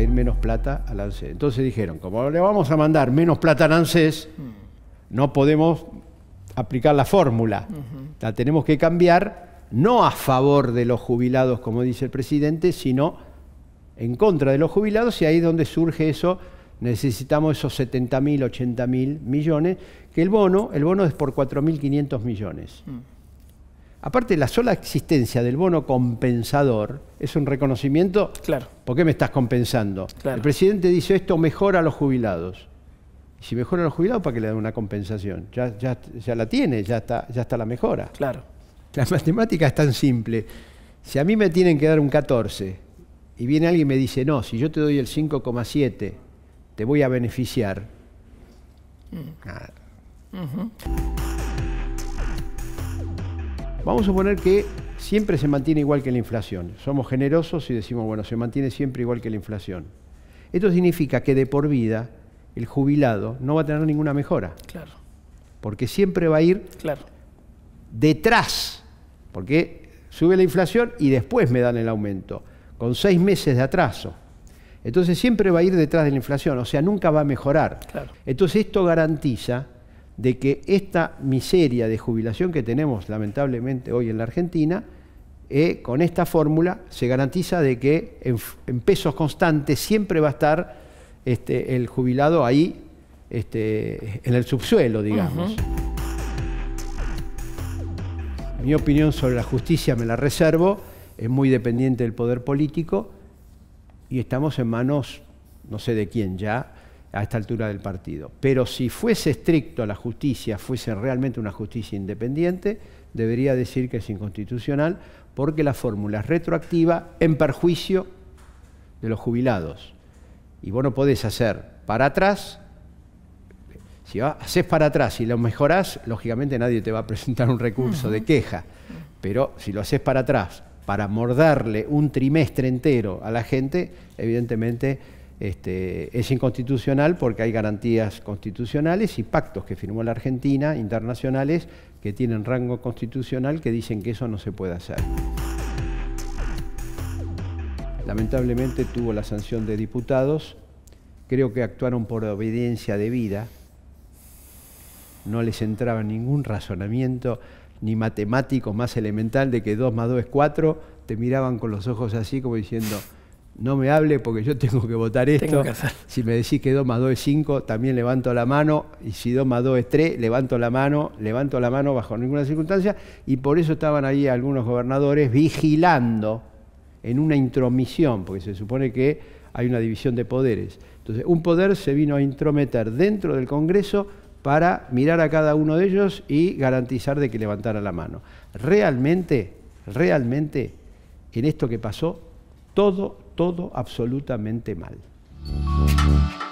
ir menos plata al ANSES. Entonces dijeron, como le vamos a mandar menos plata al ANSES, no podemos aplicar la fórmula. La tenemos que cambiar, no a favor de los jubilados, como dice el presidente, sino en contra de los jubilados, y ahí es donde surge eso, necesitamos esos 70.000, 80.000 millones, que el bono, el bono es por 4.500 millones. Mm. Aparte, la sola existencia del bono compensador es un reconocimiento. Claro. ¿Por qué me estás compensando? El presidente dice esto mejora a los jubilados. Y si mejora a los jubilados, ¿para qué le dan una compensación? Ya, la tiene, ya está, la mejora. Claro. La matemática es tan simple. Si a mí me tienen que dar un 14 y viene alguien y me dice, no, si yo te doy el 5,7, te voy a beneficiar. Mm. Vamos a suponer que siempre se mantiene igual que la inflación. Somos generosos y decimos, bueno, se mantiene siempre igual que la inflación. Esto significa que de por vida el jubilado no va a tener ninguna mejora. Claro. Porque siempre va a ir claro. detrás. Porque sube la inflación y después me dan el aumento, con seis meses de atraso. Entonces siempre va a ir detrás de la inflación, o sea, nunca va a mejorar. Claro. Entonces esto garantiza de que esta miseria de jubilación que tenemos lamentablemente hoy en la Argentina, eh, con esta fórmula se garantiza de que en, pesos constantes siempre va a estar este, el jubilado ahí este, en el subsuelo, digamos. Mi opinión sobre la justicia me la reservo, es muy dependiente del poder político y estamos en manos, no sé de quién ya, a esta altura del partido. Pero si fuese estricto la justicia, fuese realmente una justicia independiente, debería decir que es inconstitucional porque la fórmula es retroactiva en perjuicio de los jubilados. Y vos no podés hacer para atrás, si haces para atrás y lo mejorás, lógicamente nadie te va a presentar un recurso de queja, pero si lo haces para atrás para morderle un trimestre entero a la gente, evidentemente este, es inconstitucional porque hay garantías constitucionales y pactos que firmó la Argentina internacionales que tienen rango constitucional que dicen que eso no se puede hacer. Lamentablemente tuvo la sanción de diputados, creo que actuaron por obediencia debida, no les entraba ningún razonamiento ni matemático más elemental de que 2 más 2 es 4, te miraban con los ojos así como diciendo, no me hable porque yo tengo que votar esto. si me decís que 2 más 2 es 5, también levanto la mano. Y si 2 más 2 es 3, levanto la mano, levanto la mano bajo ninguna circunstancia. Y por eso estaban ahí algunos gobernadores vigilando en una intromisión, porque se supone que hay una división de poderes. Entonces, un poder se vino a intrometer dentro del Congreso para mirar a cada uno de ellos y garantizar de que levantara la mano. Realmente, realmente, en esto que pasó, todo, todo absolutamente mal.